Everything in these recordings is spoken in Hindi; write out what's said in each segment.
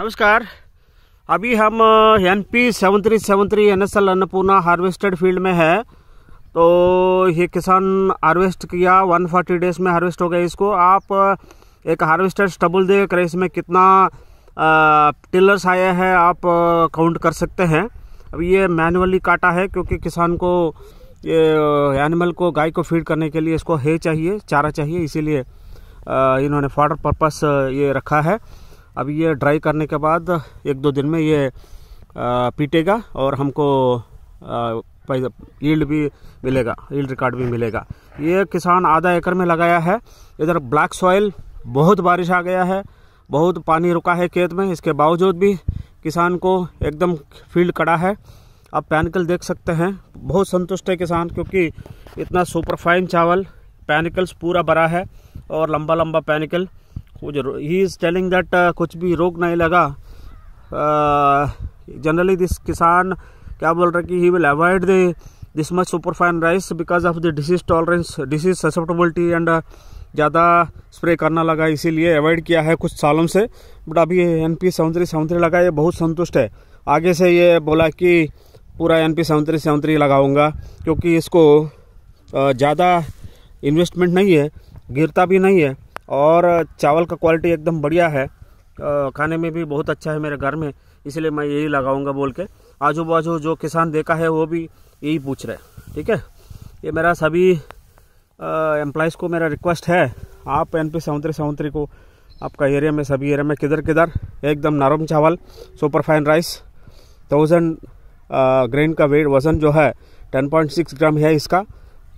नमस्कार अभी हम N P seven three seven three N S L Annapurna harvested field में है तो ये किसान हार्वेस्ट किया वन फोर्टी डेज में हार्वेस्ट हो गया इसको आप एक हार्वेस्टेड स्टबल देकर इसमें कितना टिलर्स आया है आप काउंट कर सकते हैं अब ये मैनुअली काटा है क्योंकि किसान को ये एनिमल को गाय को फीड करने के लिए इसको हे चाहिए चारा चाहिए इसीलिए इन्होंने फाडर पर्पस ये रखा है अब ये ड्राई करने के बाद एक दो दिन में ये पीटेगा और हमको ईल्ड भी मिलेगा ईल्ड रिकॉर्ड भी मिलेगा ये किसान आधा एकड़ में लगाया है इधर ब्लैक सॉइल बहुत बारिश आ गया है बहुत पानी रुका है खेत में इसके बावजूद भी किसान को एकदम फील्ड कड़ा है आप पैनिकल देख सकते हैं बहुत संतुष्ट है किसान क्योंकि इतना सुपरफाइन चावल पैनिकल्स पूरा भरा है और लंबा लंबा panicle he is telling that कुछ भी रोक नहीं लगा जनरली uh, दिस किसान क्या बोल रहा है कि he will avoid the this much superfine rice because of the disease tolerance disease susceptibility and ज़्यादा स्प्रे करना लगा इसीलिए अवॉइड किया है कुछ सालों से बट अभी एन पी सौंतरी सौंतरी लगा ये बहुत संतुष्ट है आगे से ये बोला कि पूरा एन पी सौंतरी सौंतरी लगाऊंगा क्योंकि इसको uh, ज़्यादा इन्वेस्टमेंट नहीं है गिरता भी नहीं है और चावल का क्वालिटी एकदम बढ़िया है खाने में भी बहुत अच्छा है मेरे घर में इसलिए मैं यही लगाऊंगा बोल के आजू बाजू जो किसान देखा है वो भी यही पूछ रहे हैं ठीक है ये मेरा सभी एम्प्लॉयज़ को मेरा रिक्वेस्ट है आप एन पी सौंतरी सौंतरी को आपका एरिया में सभी एरिया में किधर किधर एकदम नरम चावल सुपरफाइन राइस थाउजेंड ग्रेन का वेट वज़न जो है 10.6 ग्राम है इसका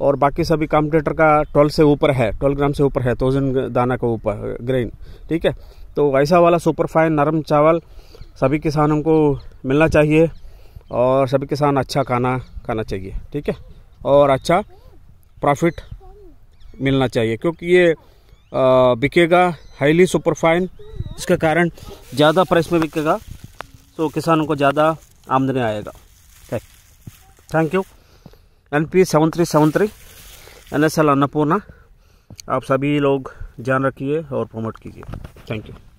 और बाकी सभी कॉम्पिटेटर का ट्वेल्व से ऊपर है ट्वेल्व ग्राम से ऊपर है थाउजेंड दाना के ऊपर ग्रेन ठीक है तो ऐसा वाला सुपरफाइन नरम चावल सभी किसानों को मिलना चाहिए और सभी किसान अच्छा खाना खाना चाहिए ठीक है और अच्छा प्रॉफिट मिलना चाहिए क्योंकि ये बिकेगा हाईली सुपरफाइन इसके कारण ज़्यादा प्राइस में बिकेगा तो किसानों को ज़्यादा आमदनी आएगा thank you N P seven three seven three N S L Annapurna आप सभी लोग ध्यान रखिए और प्रमोट कीजिए थैंक यू